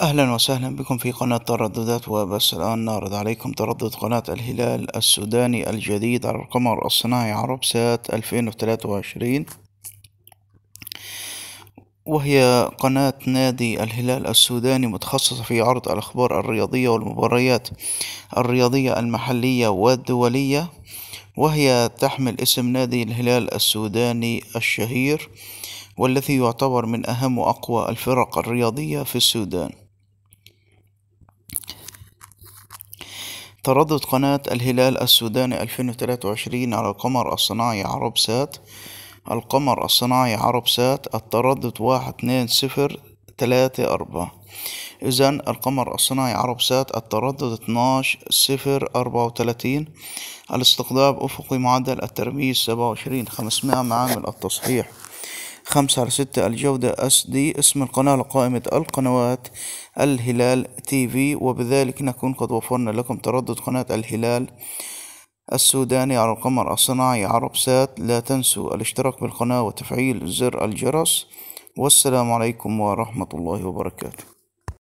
أهلا وسهلا بكم في قناة ترددات وبس الآن نعرض عليكم تردد قناة الهلال السوداني الجديد على القمر الصناعي عرب سات 2023 وهي قناة نادي الهلال السوداني متخصصة في عرض الأخبار الرياضية والمباريات الرياضية المحلية والدولية وهي تحمل اسم نادي الهلال السوداني الشهير والذي يعتبر من أهم وأقوى الفرق الرياضية في السودان تردد قناة الهلال السوداني 2023 على القمر الصناعي عرب سات القمر الصناعي عرب سات التردد واحد اثنين صفر ثلاثة أربعة إذا القمر الصناعي عرب سات التردد اتناش صفر أربعة وثلاثين الاستقطاب أفقي معدل الترميز سبعة وعشرين خمسمائة معامل التصحيح خمسة على ستة الجودة اس دي اسم القناة لقائمة القنوات الهلال تي في وبذلك نكون قد وفرنا لكم تردد قناة الهلال السوداني على القمر الصناعي عرب سات لا تنسوا الاشتراك بالقناة وتفعيل زر الجرس والسلام عليكم ورحمة الله وبركاته